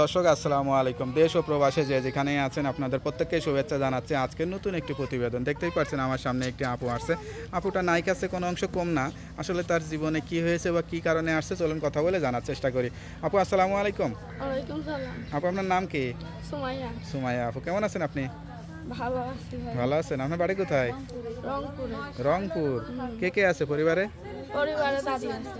দর্শক আসসালামু আলাইকুম দেশ ও প্রবাসে যে যেখানে আছেন আপনাদের প্রত্যেককে শুভেচ্ছা জানাচ্ছি আজকে নতুন একটি প্রতিবেদন দেখতেই পাচ্ছেন আমার সামনে একটি আপু আসছে আপুটা নাই কাছে কোনো অংশ কম না আসলে তার জীবনে কি হয়েছে বা কি কারণে আসছে চলুন কথা বলে জানার চেষ্টা করি আপু আসসালামু আলাইকুম আপু আপনার নাম কি সুমাইয়া সুমাইয়া আপু কেমন আছেন আপনি ভালো আছেন আপনার বাড়ি কোথায় রংপুর কে কে আছে পরিবারে পরিবারে দাদি আছে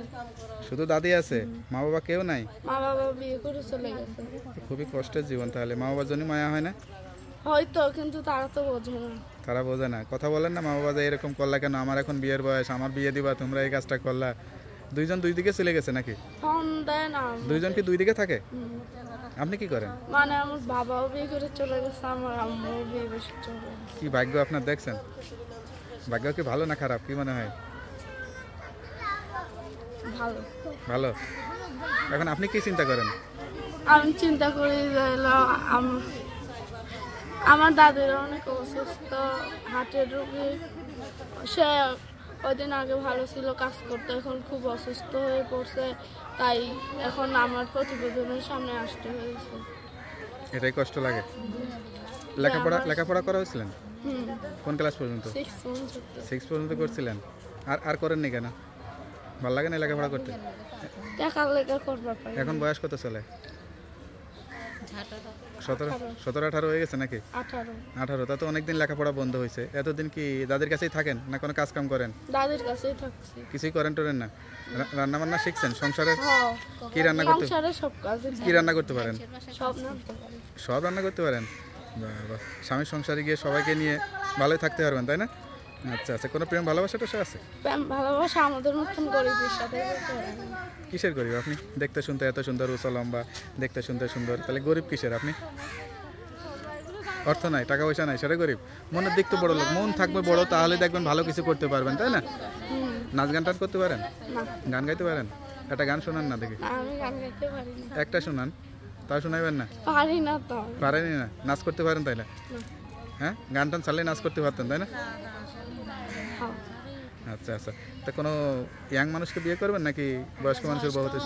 শুধু দাদি আছে মা বাবা কেউ নাই মা বাবা বিয়ে করে চলে গেছে খুবই কষ্টের জীবন তাহলে মা বাবার জন্য মায়া হয় না হয়তো কিন্তু তারা তো বোঝে না তারা বোঝে না কথা বলেন না মা বাবা যে এরকম করলা কেন আমার এখন বিয়ের বয়স আমার বিয়ে দিবা তোমরা এই কাজটা করলা দুইজন দুই দিকে চলে গেছে নাকি দুইজন কি দুই দিকে থাকে আপনি কি করেন মানে আমার বাবাও বিয়ে করে চলে গেছে আমার আম্মুও বিয়ে করে চলে গেছে কি ভাগ্য আপনার দেখছেন ভাগ্য কি ভালো না খারাপ কি মনে হয় ভালো ভালো এখন আপনি কি চিন্তা করেন আমি চিন্তা করি আমার দাদির অনেক অসুস্থ হাটে রোগী সে কদিন আগে ভালো ছিল কাজ করতে এখন খুব অসুস্থ হয়ে পড়ছে তাই এখন আমার প্রতিবেদনের সামনে আসতে হয়েছে এটাই কষ্ট লাগে লেখাপড়া হ্যাঁ, লেখাপড়া করা হয়েছিলেন কোন ক্লাস পর্যন্ত সিক্স পর্যন্ত করছিলেন আর আর করেননি কেন ভালো লাগে না লেখাপড়া করতে এখন বয়স কত চলে সতেরো সতেরো আঠারো হয়ে গেছে নাকি আঠারো তা তো অনেকদিন লেখাপড়া বন্ধ হয়েছে এতদিন কি দাদির কাছেই থাকেন না কোনো কাজ কাম করেন দাদির কাছেই থাকছি কিছুই করেন টোরেন না রান্না বান্না শিখছেন সংসারে হ্যাঁ, কি রান্না করতে কি রান্না করতে পারেন সব রান্না করতে পারেন বাবা স্বামীর সংসারে গিয়ে সবাইকে নিয়ে ভালোই থাকতে পারবেন তাই না আচ্ছা আচ্ছা কোনো প্রেম ভালোবাসা তো আছে প্রেম ভালোবাসা আমাদের মতন গরিবের সাথে কিসের গরিব আপনি দেখতে শুনতে এত সুন্দর উঁচা লম্বা দেখতে শুনতে সুন্দর তাহলে গরিব কিসের আপনি অর্থ নাই টাকা পয়সা নাই সেটা গরিব মনের দিক তো বড় লোক মন থাকবে বড় তাহলে দেখবেন ভালো কিছু করতে পারবেন তাই না নাচ গান টান করতে পারেন গান গাইতে পারেন একটা গান শোনান না দেখি একটা শোনান তা শোনাইবেন না পারি না তো পারেনি না নাচ করতে পারেন তাইলে হ্যাঁ গান টান ছাড়লে নাচ করতে পারতেন তাই না আচ্ছা আচ্ছা তা কোনো ইয়াং মানুষকে বিয়ে করবেন নাকি বয়স্ক মানুষের বউ হতে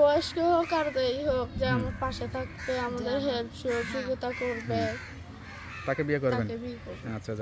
বয়স্ক হোক আর যেই হোক যে আমার পাশে থাকবে আমাদের হেল্প সহযোগিতা করবে তাকে বিয়ে করবেন আচ্ছা, আচ্ছা।